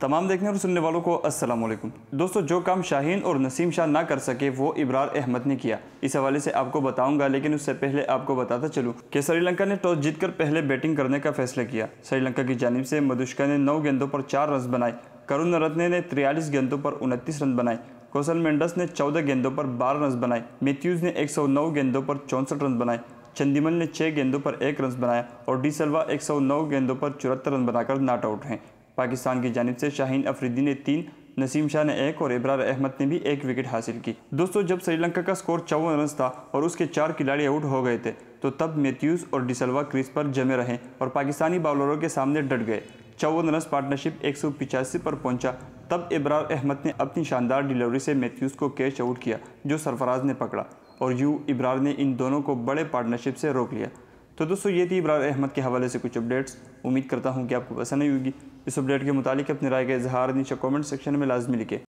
तमाम देखने और सुनने वालों को अस्सलाम वालेकुम दोस्तों जो काम शाहीन और नसीम शाह ना कर सके वो इब्रार अहमद ने किया इस हवाले से आपको बताऊंगा लेकिन उससे पहले आपको बताता चलूं कि श्रीलंका ने टॉस जीतकर पहले बैटिंग करने का फैसला किया श्रीलंका की जानब से मधुष्का ने नौ गेंदों पर चार रन बनाए करुण रत्ने ने तिरयालीस गेंदों पर उनतीस रन बनाए कौशल मेंडस ने चौदह गेंदों पर बारह रन बनाए मैथ्यूज़ ने एक सौ नौ गेंदों पर चौंसठ रन बनाए चंदीमल ने छः गेंदों पर एक रन बनाया और डी सलवा नौ गेंदों पर चौहत्तर रन बनाकर नॉट आउट हैं पाकिस्तान की जानब से शाहीन अफरीदी ने तीन नसीम शाह ने एक और इब्रार अहमद ने भी एक विकेट हासिल की दोस्तों जब श्रीलंका का स्कोर चौवन रन था और उसके चार खिलाड़ी आउट हो गए थे तो तब मेथ्यूज और डिसल्वा क्रिस पर जमे रहे और पाकिस्तानी बॉलरों के सामने डट गए चौवन रन पार्टनरशिप एक पर पहुंचा तब इब्रार अहमद ने अपनी शानदार डिलीवरी से मैथ्यूज़ को कैच आउट किया जो सरफराज ने पकड़ा और यू इब्रार ने इन दोनों को बड़े पार्टनरशिप से रोक लिया तो दोस्तों ये थी इब्रार अहमद के हवाले से कुछ अपडेट्स उम्मीद करता हूँ कि आपको पसंद नहीं होगी इस अपडेट के मुतालिक अपनी राय का इजहार नीचे कमेंट सेक्शन में लाजमी लिखे